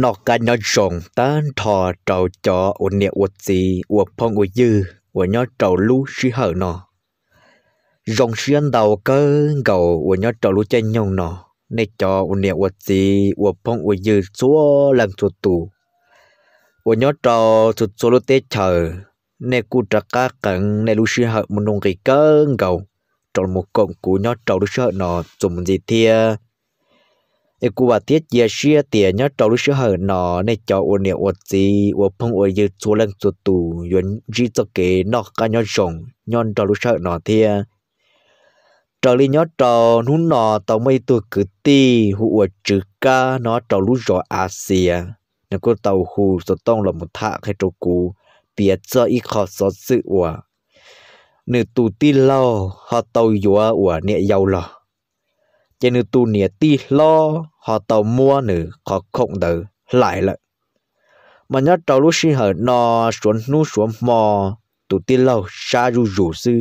nó cả nhỏ rộng tan thò trầu cho ổ nẹ ổ gì ổ phong ổ dư ổ nhỏ trầu lú sư hở nó rộng sĩ ăn đầu cơ gầu ổ nhỏ trầu lú chân nhông nó nè cho ổ nẹ ổ gì ổ phong ổ dư số làm số tù ổ nhỏ trầu số số lú tê chờ nè cụ trả cá cận nè lú sư hở một nông cái cơ gầu trầu một cọng của nhỏ trầu lú sĩ hở nó dùng gì thia e cú bà tiết giờ xia tiền nhớ trâu lúc xưa hở nọ nên cho ô nè ô gì ô phong ô dư chúa lăng chúa tu, yến gì cho kế nọ cả nhớ rồng nhon trâu lúc xưa nọ thia trâu li nhớ trâu nú nọ tàu mây tu cử ti hụ ô chữ ca nó trâu lúc rồi asia à nên cô tàu hù số tông là một thạ hay trâu cú bịa cho ít khó so sự ô nữ tù ti lâu họ tàu yua ô nè giàu lò cho nên tu nia ti lo họ tàu mua nữ họ không đỡ lại lại mà nhớ trâu lúc sinh hở nó xuống nu xuống mò tụ ti lâu xa ru rủ sư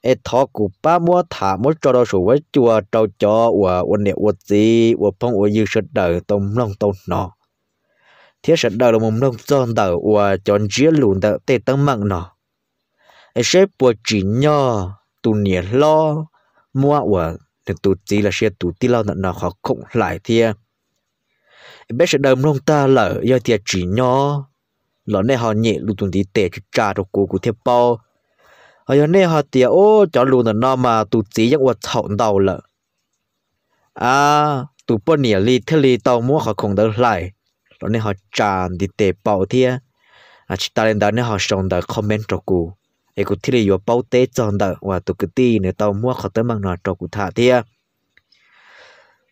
ê thọ cụ ba mua thả mua cho đó số với chùa trâu cho ủa ủa địa ủa gì ủa phong ủa dư sơn đời tông long tông nọ thiết sơn đời là mồm long tròn đời ủa chọn chia luôn đời tây tăng mặn nọ ê xếp bùa chỉ nho tụ nia lo mua ủa nên tụt chỉ là xe tụt tí lao nó khó không lại thì bé sẽ đầm lông ta lỡ do thì chỉ nhỏ lỡ này họ nhẹ lụt tụt tí tệ cho cha đồ cố của thiệp bao ở giờ này họ tiệt ô cho lụt nó mà tụt chỉ giặc vật hậu đầu lỡ à tụt bao nhiêu li thế li tàu mua họ không được lại lỡ này họ tràn đi tệ bao thì à chỉ ta lên đó này họ xong đời comment cho cô ai cụ thi rồi bao tế chọn đỡ và tụ cái ti nữa tàu mua khó tới mang nó trâu cụ thả tia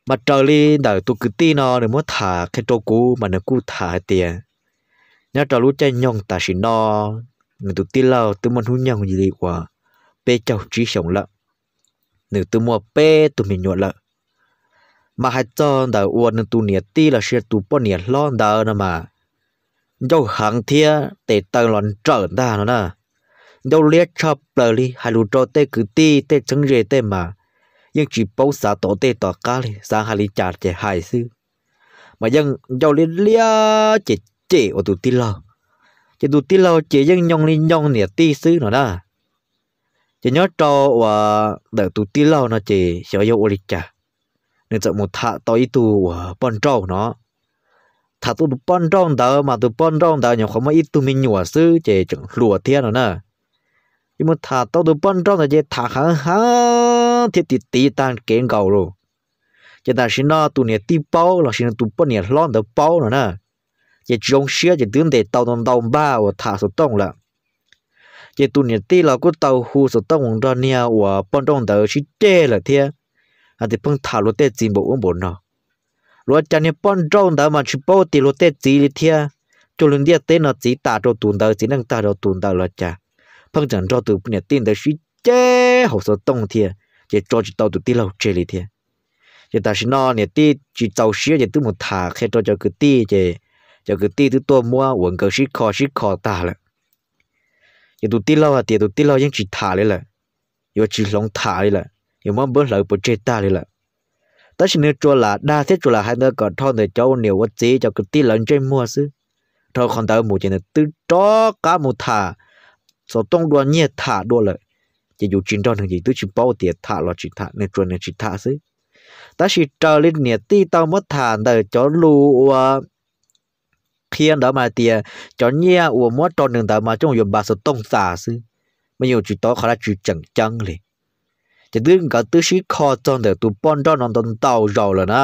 mà trâu li đỡ tụ cái nó nữa mua thả cái trâu cũ mà nó cụ thả tia nhớ trâu lúc chơi nhong ta xí nó người tụ lâu tụ muốn hú nhong gì đi qua bê chầu trí sống lợ nữ tụ mua bê tụ mình nhuận lợ mà hai chọn đỡ uốn nữ tụ nhiệt ti là sẽ tụ bao nhiệt lon đỡ nữa mà dâu hàng thia để tàu lon trở ra nó nè đâu liệt cho lờ li hai lù cho tê cứ tê tê chân rề tê mà nhưng chỉ bấu xả tổ tê tọa cá li sang hai lì chả chè hài sư mà dân đâu liệt lia chè chè ở tụ ti lò chè tụ ti lò chè dân nhong li nhong nè tê sư nó đó chè nhớ cho và đợi tụ ti lò nó chè sợ yêu ô li chả nên sợ một thạ tối tụ bọn trâu nó thà tụ bọn trâu đó mà tụ bọn trâu đó nhiều không mà ít tụ mình nhủa sư chỉ chẳng lùa thiên nó nè nhưng mà thả tao được bận trong rồi thả hàng hàng thì tí tí tan kén cầu rồi chỉ ta xin nó tụi này tí bao là xin tụi bận này lon được bao rồi nè chỉ trông xía chỉ tướng để tao đồng đồng ba và thả số tông là chỉ tụi này tí là có tao hú số nha và bận đó chỉ chê là thế à thì phong thả lô tê gì bộ uống bộ nó lúa chân này bận trong đó mà chỉ bao tí lô tê gì thế cho lần đi tê nó chỉ tả cho tụi chỉ năng tả cho tụi đó phong chẳng cho tụ nè tin tới suy chế hồ sơ tông thiệt chỉ cho chỉ tàu tụ tí lâu chế lý thiệt chỉ ta xin nó nè tí chỉ tàu xía chỉ tụ một thả khi cho cho cứ tí chỉ cho cứ tí tụ tua mua quần cầu xí khó xí khó ta là chỉ tụ tí lâu à tiệt tụ tí lâu nhưng chỉ thả lấy là yêu chỉ lòng thả lấy là yêu mong bớt lợi bớt chế ta lấy là ta xin nếu cho là đa thế cho là hai đứa còn thon để cháu nhiều quá tí cho cứ tí lần chơi mua xứ thôi còn tao một chuyện là tứ chó cả một thả สต้องดวเนี่ยถาดวเลย จะอยู่จินจอนถึงจิตุชิเป้าเตี๋ยถาหรอจิตถาในตัวในจิตถาซึแต่ชิตาลิเนี่ยตีเตามัฐานแต่จอรู้ว่าเคียนเดามาเตี๋ยจอเนี่ยอวมัดตอนหนึ่งดามาจงอยูมบาสต้องสาซึไม่อยู่จิตโตขารจิตจังจังเลย จะดึงกับตัวชีคอจนเดตัวป้อนจอนนอนเตาเราแล้วนะ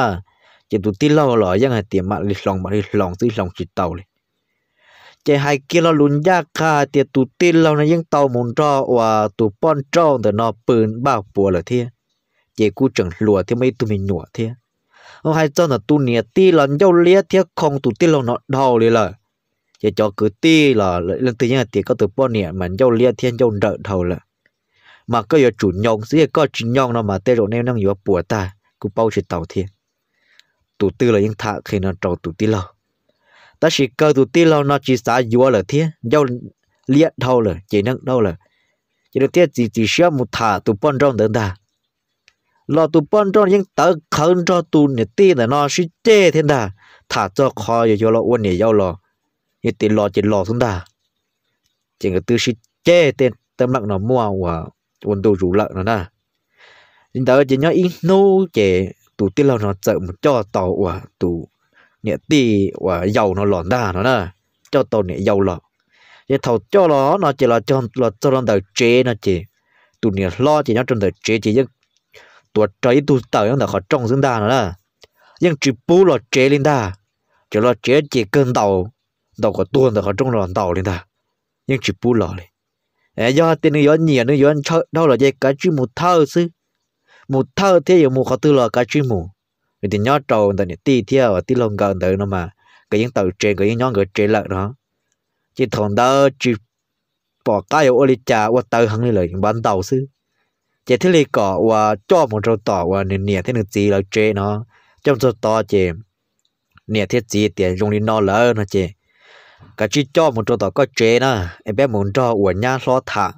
จะตัวตีเล่าหรอยังไงเตียมมาลิลองมาลิลองซื่อลองจิตเตาเลย chạy hai kia lo lún ya cả tiệt tụ tin lâu nó những tàu muốn cho và tụ pon cho để nó bao bùa là thế chạy cú chẳng lùa thì mấy tụi mình nhủa thế ông hai cho là tụ nia ti là nhau lia thế không tụ tin lâu nó đau liền là chạy cho cứ ti là lần thứ nhất thì có tụ pon nia mà nhau lia thế nhau đợi đầu là mà có giờ chủ nhong sẽ có chủ nhong nó mà tê rồi nên đang yếu bùa ta cú bao chỉ tàu thế tụ tư là những thà khi nó trâu tụ ti lâu ta chỉ cơ tụ ti lâu nó chỉ xả dúa là thế dâu liệt thâu là chỉ nâng đâu là chỉ được thế chỉ chỉ xia một thả tụ bón trong đến ta lo tụ bón trong những tớ khẩn cho tụ nè ti là nó suy chê thế ta thả cho khó rồi cho lo uốn nè dâu lo như tiền lo chỉ lo xuống ta chỉ cái tư suy chê tên tâm lặng nó mua và uốn tụ rủ lợn nó na nhưng tớ chỉ nhớ ít nô chè tụ ti lâu nó sợ một cho tàu và tụ เนี่ยตีว่าเยาเนาะหลอนได้เนาะเจ้าตัวเนี่ยเยาหลอนเนี่ยทอเจ้าหลอนเนาะจีเราจนเราจนเดาเจเนาะจีตัวเนี่ยล้อจีเนาะจนเดาเจจียังตัวใจตัวเต่ายังเดาเขาจ้องซึ่งได้เนาะยังจีปูเราเจลินได้จีเราเจจีเกินเต่าเต่าก็ตัวเดาเขาจ้องหลอนเต่าลินได้ยังจีปูเราเลยเอ้ยยอดตีนย้อนเหนียนย้อนเช่าเท่าเราจะกระจีมูเท่าซึมูเท่าเที่ยวมูเขาตัวเรากระจีมู người thì nhớ trâu người ta ti theo và ti lông gần tới nó mà cái những tàu trên cái những nhóm người trên lợn đó chỉ thằng đó chỉ bỏ cái ô li cha ô tàu hăng lên lợn bán tàu xứ chỉ thế này cỏ và cho một trâu tỏ và nền nè thế được gì là trên nó trong trâu tỏ chỉ nè thế gì tiền dùng đi no lỡ nó chỉ cái chỉ cho một trâu tỏ có trên nó em bé muốn cho uổng nhá lo thả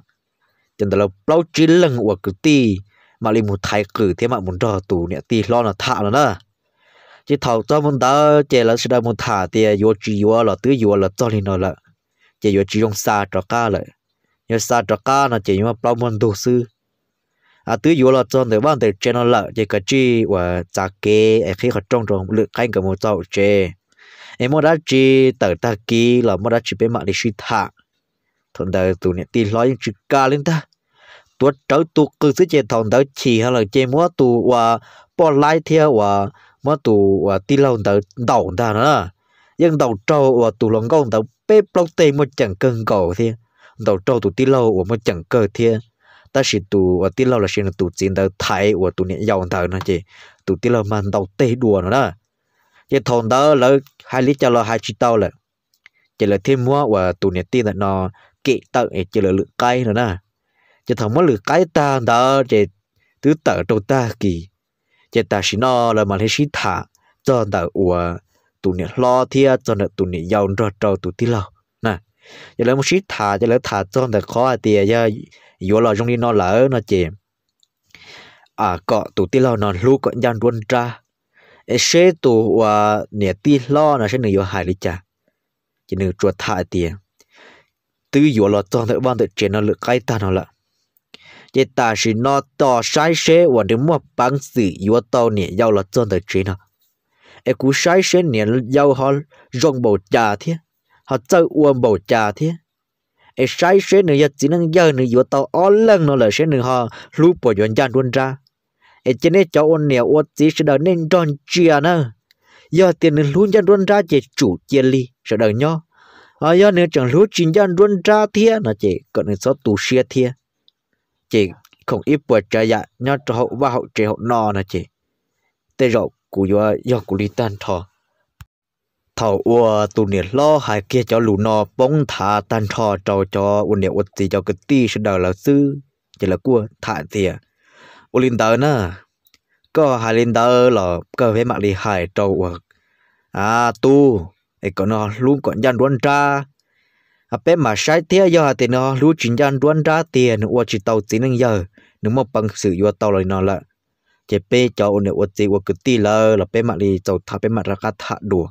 chẳng là lâu chỉ lần uổng cứ tì mà li một thái cử thế mà muốn trò tù nè tì lo là thả nó nè chỉ thầu cho muốn đó chỉ là sự đó muốn thả à, vô chỉ vô là tứ vô là cho li nó là chỉ vô chỉ dùng xa trò cá lại nhớ xa trò cá nó chỉ mà bao muốn đồ sư à tứ vô là cho để bạn để chơi nó là chỉ cái giá kế à, khi họ trong trong lực canh cả một tàu chơi em muốn đã chỉ tờ ta kí là muốn đã chỉ bên mạng để suy thả thuận đời tụ nè tì lo những ca lên ta ตัวเจ้าตัวคือสิเจทองเต้าฉีฮะเลยเจมัวตัวว่าปอไลเทียว่ามัวตัวว่าตีเราเต้าดองตาเนาะยังดองเจ้าว่าตัวหลงกงเต้าเป๊ะปลงเตยมัวจังเกิงเก่าเทียดองเจ้าตัวตีเราว่ามัวจังเกิงเทีย但是都我滴老了，现在都进到台，我都念摇头那些，都滴老蛮到地多了啦。这同到了海里叫了海知道了，这了天摸我都念滴了那给到，这了绿盖了啦。chỉ thằng mới lừa cái ta đó chỉ tứ tở đầu ta kì, chỉ ta xin nó là mà thấy chỉ thả cho ta ủa tụi này lo thia cho nên tụi này giàu rồi cho tụi tí lo nè giờ lấy một chỉ thả giờ lấy thả cho ta khó à thì giờ vô lo trong đi nó lỡ nó chỉ à cọ tụi tí lo nó lu cọ gian đuôn ra sẽ tụ à nè tí lo là sẽ nửa hại đi chả chỉ nửa chuột thả tiền tứ vô lo cho ta ban tự trên nó lựa cái ta nó lợ chế ta chỉ nó to sai xe và đến mua bán sự yếu tàu nè giàu là chân thực chỉ nó e cú sai xe nè giàu họ dùng bầu trà thế họ chơi uống bầu trà thế e sai xe nè giờ chỉ năng giờ nè yếu tàu ó lần nó là sẽ nè họ lúc bỏ dọn gian luôn ra e chế nè cháu uống nè uống chỉ sẽ đợi nên tròn chia nữa giờ tiền nè luôn gian luôn ra chỉ chủ chia ly sẽ đợi nhau à ờ, giờ nè chẳng lúc chính gian luôn ra thế nó chỉ cần nè số tù xe thế chị không ít bữa trời dạ nhớ cho hậu ba hậu trẻ hậu no nè chị tê rộ của do do của đi tan thọ thầu ua tụ nhiệt lo hai kia cho lù no bóng thả tan thọ cho cho uốn nhiệt uất gì cho cái ti sẽ đời là sư chỉ là cua thả tìa uốn lên tới nè có hai lên tới là cơ với mạng đi hai trâu à tu ấy còn nó luôn có gian đoan tra à pe mà sai thế giờ thì nó lú chuyển gian đoán ra tiền uo chi tàu chỉ nên giờ nếu mà bằng sự uo tàu rồi nó là chỉ pe cho uo uo chỉ uo cứ tì lơ là pe mà đi tàu thả pe mà ra cá thả đùa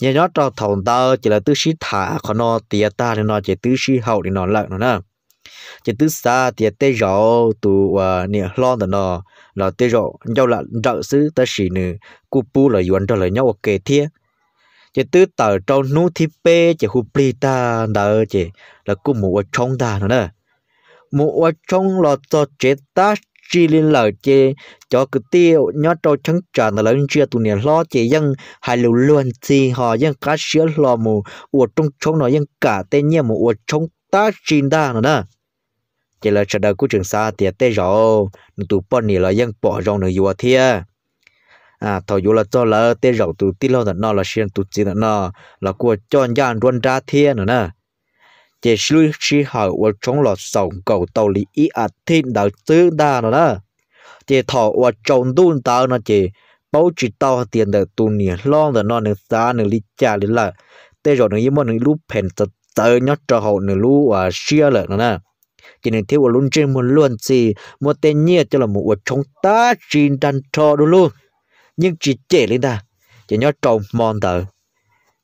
nhà nó cho thòng tàu chỉ là tứ sĩ thả còn nó tìa ta thì nó chỉ tứ sĩ hậu thì nó lợn nó na chỉ tứ xa thì tê rõ tụ à nè lo đó nó là tê rõ nhau là trợ sứ ta sĩ nữ cú pu là yuan cho lời nhau ok thiệt chỉ tư tờ trâu nu thì bê chỉ khu pli ta đỡ chỉ là cũng mua trong ta nữa nè mua trong là cho chế ta chỉ lên lời chế cho cứ tiêu nhớ trâu trắng trả là lớn chưa tu này lo chế dân hai lưu luôn gì họ dân cá sữa lo mù uột trong trong nó dân cả tên nhiên mù uột trong ta chỉ ta nữa nè chỉ là chờ đợi của trường sa thì tê rõ tụi bọn này là dân bỏ rong nữa vừa thiệt à thầu dù là cho là tê rậu tụ tí lo nó là xuyên tụ chỉ nó là của cho nhàn run ra thiên nữa nè chỉ suy suy hỏi ở trong lọ sòng cầu tàu lý ý à thiên đạo tứ đa nữa nè chỉ thọ ở trong đun tàu nó chỉ bao chỉ tàu tiền đời tu nè lo là nó nè xa nè lý cha lý là tê rậu nè yếm nè lúc phèn tật tớ nhót cho hậu nữa lúc à xia lợ nữa nè chỉ nên thiếu ở luôn trên muốn luôn gì một tên nhiệt cho là một trong ta chín đàn trò luôn luôn nhưng chỉ chế lên ta chỉ nhớ trồng mòn tờ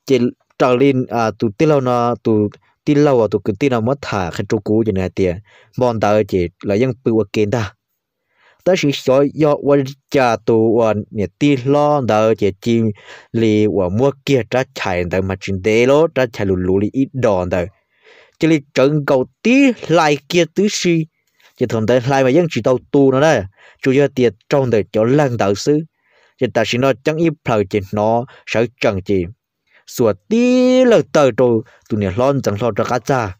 chỉ trở lên à tụ tí lâu nó tụ tí lâu à tụ cứ tí nào mất thả khi trụ cũ cho này tiền mòn tờ chỉ là vẫn bự ở kiến ta ta chỉ sợ do quan cha tụ và nhà ti lo tờ chỉ chim lì và mua kia trả chạy tờ mà chuyện tế lố trả chạy lù lù lì ít đòn tờ chỉ lì trận cầu tí lại kia tứ si chỉ thường tới lại mà dân chỉ tàu tu nó đây chủ yếu tiền trong đời cho lăng đạo sư chỉ ta chỉ nó chẳng ít phải chỉ nó sợ chẳng chỉ sửa tí là tờ đồ tụi niệm lon chẳng lo cho cá cha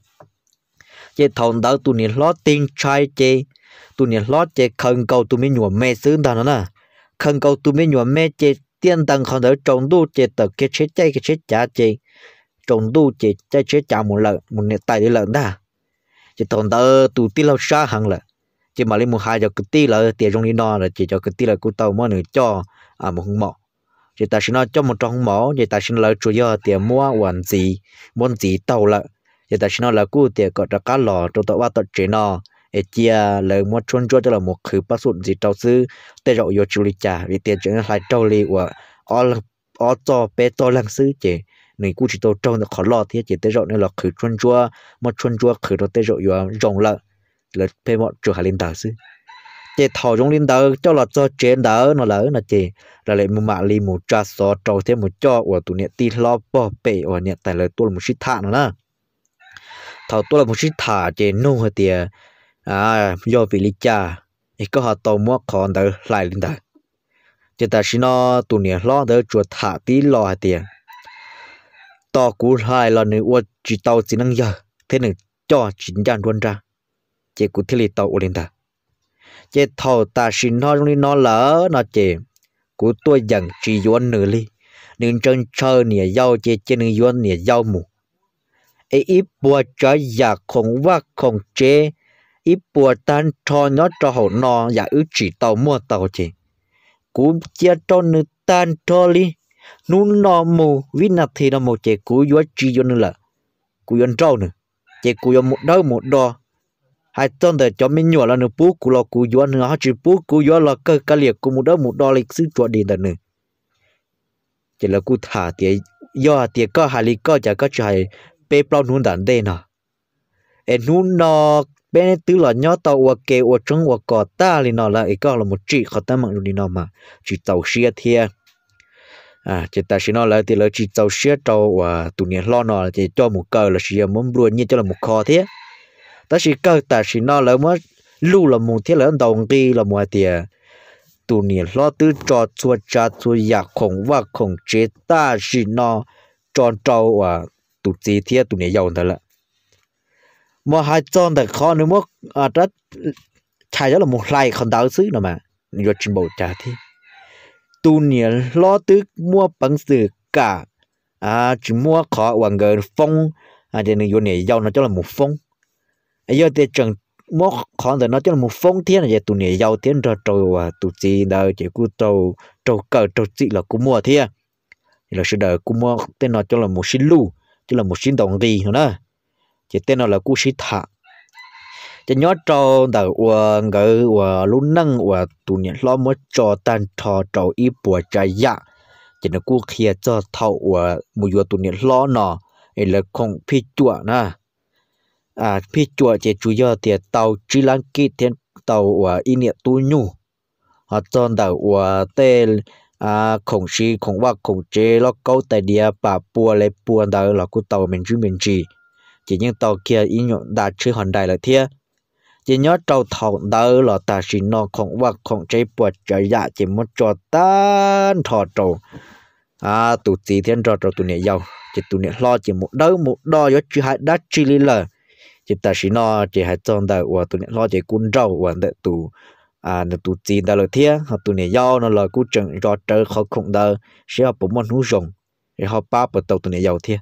chỉ thằng đó tụi niệm lo tiền trai chỉ tụi niệm lo chỉ khẩn cầu tụi mình nhuộm mẹ xứ ta nó nè khẩn cầu tụi mình nhuộm mẹ chỉ tiền tăng không đỡ trồng đu chỉ tờ kia chết chạy kia chết chả chỉ trồng đu chỉ chạy chết chả một lợn một niệm tài đi lợn ta chỉ thằng đó tụi tí lo xa hàng lợn chỉ mà lấy một hai cho cái tí là tiền trong đi nó là chỉ cho cái tí là cú tàu mà nữa cho à một hung mỏ chỉ ta xin nó cho một trong mỏ chỉ ta xin là chủ yếu tiền mua hoàn gì muốn gì tàu là chỉ ta xin nó là cú tiền có ra cá lò trong tàu ba tàu chỉ nó ấy chia lời mua chuyên cho cho là một khử bắt sụn gì tàu sư tê rậu vô chủ lý trả vì tiền chúng lại tàu li của all ở cho bé to lăng sư chỉ người cú chỉ tàu trong nó khó lò thì chỉ tê rậu nên là khử chuyên chua mua chuyên chua khử nó tê rậu vô rộng lợn là phải bọn chủ hà linh đạo sư chế thảo trong linh đạo cho là cho chế đạo nó lỡ là chế là lại một mạ li một cha so trâu thêm một cho của tụi niệm ti lo bỏ bể của niệm tại là tôi là một sĩ thả nữa nè thảo tôi là một sĩ thả chế nô hơi tiề à do vì lý cha thì có họ tàu mua khó đỡ lại linh đạo chế ta xin nó tụi niệm lo đỡ chuột thả tí lo hơi tiề tàu cú hai là nữ uất chỉ tàu chỉ năng giờ thế này cho chính gian luôn ra chế cụ thiết lý tàu u lên ta chị thầu ta xin nó trong đi nó lỡ nó chế cụ tôi dần chỉ yuan nửa li nên chân chờ nè dâu chế chị nương yuan nè dâu mù ấy ít bùa cho giả không vác không chế ít bùa tan cho nó cho hậu nó giả ứ chỉ tàu mua tàu chế cú chia cho nữ tan cho li nu nó mù vì nạp thì nó mù chế cú yuan chỉ yuan nữa lỡ cú yuan trâu nữa chế cú yuan một đâu một đo hai tuần để cho mình nhỏ là nửa bú cú lọ cú gió nửa họ chỉ bú cú gió là cơ cá liệt của một đó một đo lịch sử cho đi là nửa chỉ là cú thả tiền do à, tiền có hai lý có chả có chạy bê bao nuôn đàn đây nọ em nuôn bê bên tứ là nhỏ tàu và kê và trứng và cỏ ta thì nọ là ấy có là một chị khó ta mạng đi nọ mà chỉ tàu xe thiệt à chỉ ta xin nó là thì là chỉ tàu xe tàu và tụi này lo nọ là chỉ cho một cờ là chỉ à, muốn luôn như cho là một kho thế ต่สิเกิดแต่สินาแล้วมั้อลู่ละมูที่แล้วดองกีละมัวเตียตุวนี้ล้อตื้อจอดชัวจัดชัวอยากของว่าของเจต้าสินาจอดเจ้าว่ะตุจีเทียตุเนี่ยยาวนั่นละมัวหายจอดแต่ข้อนึงมั้าอาจจะชายแล้วมุวไล่คนเดาซื้อหน่อมายอดชิมบูจ่าที่ตุเนี่ยล้อตื้อมัวปังสือกะอ่าจิมัวขอวังเกินฟงอาจจะหนึ่งยนเนี่ยยาวนั่นจ้าละมุวฟง giờ thì chẳng mốt khó để nó cho một phong thiên là tụi này giàu thiên rồi trâu à tụi chị đời chỉ cứ trâu trâu cờ trâu chị là cũng mua thiên thì là sự đời cũng mua tên nó cho là một sinh lu chứ là một sinh đồng gì nữa chỉ tên nó là cú sinh thạ chỉ nhớ cho đời của người của lúc nâng của tụi này lo mới cho tan trò trâu ít bùa trái dạ chỉ là cú kia cho thầu của một vừa tụi này lo nọ e là không phi chuột nữa à phi chùa chỉ chủ yếu thì tàu Sri Lanka thiên tàu ở India tu nhu họ chọn tàu ở tê à khổng sĩ khổng vác khổng chế lo câu tại địa bà bùa lấy bùa tàu là cụ tàu mình chú mình chỉ chỉ những tàu kia ý nhộn đã chữ hòn đại là thiê chỉ nhớ tàu thầu tàu là ta sĩ nó khổng vác khổng chế bùa chở dạ chỉ muốn cho tan thọ tàu, à tụ chỉ thiên trò trầu tụ này giàu chỉ tụ này lo chỉ một đâu một đo cho chữ hai đã chỉ lý lời chỉ ta chỉ nó chỉ hay trong đó và tụi nó chỉ quân trâu và để tụ à nó tụ chỉ đó là thế họ tụi này giàu nó là cú trận cho trở khó khăn đó sẽ họ bốn môn hú rồng để họ ba bộ đầu tụi này giàu thiên,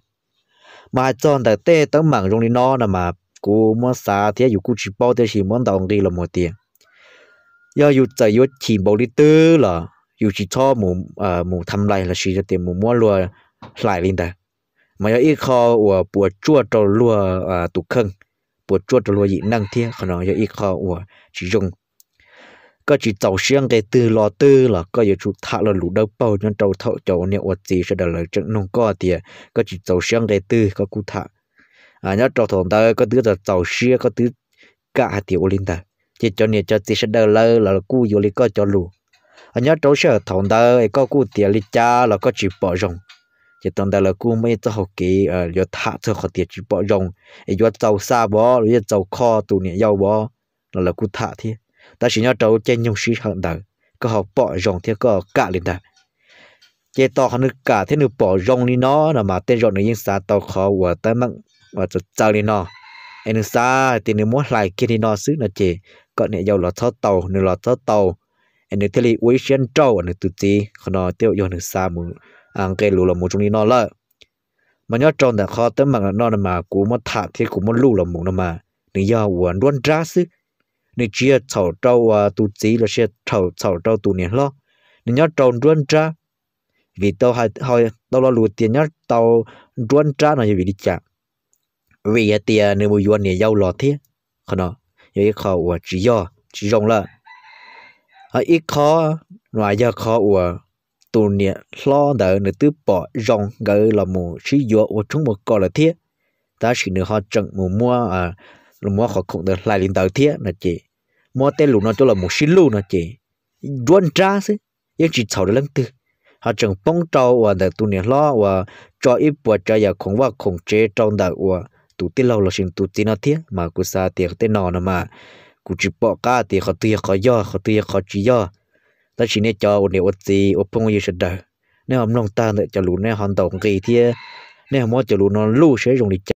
mà trong đó tê tấm mạng rồng đi nó là mà cú muốn xa thế dù cú chỉ bao thế chỉ muốn đồng đi là một tiền giờ dù trời dù chỉ bao đi tư là dù chỉ cho mù à mù thăm lại là chỉ cho tiền mù mua luôn lại lên đây mà giờ ít kho của bùa chua trâu lùa à tụ khưng bộ chuột đồ gì năng thiên nó năng ít khó ủa chỉ dùng có chỉ tàu xiang cái từ lo tư là có giờ chú thả là lũ đâu bao nhân tàu thọ chỗ này ột gì sẽ đời trận nông co thì à. có chỉ tàu xiang cái từ có cú thả à nhớ tàu thằng ta có tứ là tàu xia có tứ cả tiểu linh ta chỉ cho này cho tí sẽ đời lơ là cú vô lý có cho lũ à nhớ tàu xia thằng ta có cú tiền lý cha là có chỉ bỏ rồng chỉ tồn tại là cô mấy cho học kỹ ở giờ thả cho học tiệt chỉ bỏ rồng ở giờ tàu xa bỏ rồi giờ tàu kho tụ niệm giàu bỏ là là cô thả thế ta chỉ nhớ tàu trên nhung sĩ hàng đầu có học bỏ rồng thế có cả lên đời chỉ to hơn nữa cả thế nữa bỏ rồng đi nó là mà tên rồng này nhưng xa tàu kho và tới mặn và cho chơi đi nó anh nữa xa thì nữa muốn lại kia đi nó xứ là chỉ có niệm giàu là thọ tàu nữa là thọ tàu anh nữa thế là uy xuyên trâu anh nữa tự ti còn nó tiêu yêu nữa xa mù ăn cái lù là một trong những nó lợi mà nhớ tròn là khó tới mà nó là mà cũng mà thả thì cũng mà lù là một nó mà nên do uốn đuôn ra sức nên chia thầu trâu à, tu chí là chia thầu thầu trâu tu niệm lo nên nhớ tròn đuôn ra vì tao hay hồi tao lo lù tiền nhớ tao đuôn ra nó vì đi chạm vì cái tiền nếu mua uốn này giàu lò thế khó nó vậy khó uốn chỉ do chỉ rong là ít khó ngoài giờ khó uốn tù nè lo đỡ nửa tứ bỏ rong gỡ là mù chỉ dọa và chúng một cò là thiết ta chỉ nửa họ chẳng mù mua à là mua họ không được lại lên đầu thiết nè chị mua tên lũ nó cho là một xí lũ nè chị đuôn tra chứ nhưng chỉ sau đó lần tư họ chẳng phong trào và đỡ tù nè lo và cho ít bỏ cho giờ không và không chế trong đỡ và tụ tin lâu là xin tụ tin nó thiết mà cứ xa tiền tên nọ nó mà cứ chỉ bỏ cả thì họ tiêu họ do họ tiêu họ chỉ do ตชินจาอุนเนอตีอุปงยชดาเนอมนงตาเนจะลูเนฮันตอกกีเทียเนอมอจะลูนอนลู่เฉยงดิจ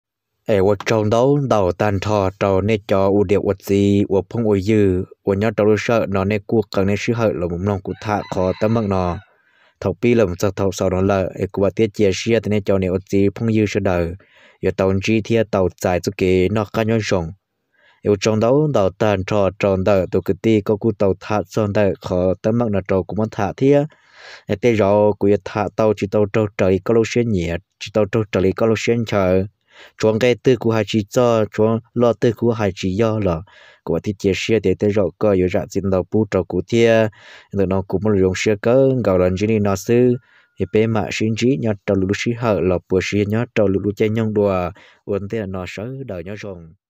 เอวจองดาดาตันทอเจาเนจออุเดียวอตีอุปงอุยยือวันยอตรุชะนอนเนกูกังเนชื่อเหลมนงกุทะขอตะมังนอทัอปีหลมสกทัอสอนละเอกวาเตียเจียเชียตเนจอเนอตีพงยือชดาอย่าตอนจีเทียเต่าใจสุเกนอกการยนชง yêu trong đó đào tàn trò tròn đời tụ cái ti có cụ tàu thả tròn đời khó tâm mặc là trò cũng muốn thả thế để tê rõ cụ thả tàu chỉ tàu trâu trời có lâu xuyên nhỉ chỉ tàu trâu trời có lâu xuyên chờ chuông cái tư của hai chỉ cho chuông lo tư của hai chỉ do là của thì chia sẻ để tới rõ cơ yêu dạng xin đầu bu trò cụ thia rồi nó cũng muốn dùng sẻ cơ gạo lần chỉ nó sư thì bé mà xin chỉ nhớ trâu lũ sĩ hở là bữa sĩ nhớ trâu lũ chơi nhông đùa uốn thế là nó sớ đời nhớ rồng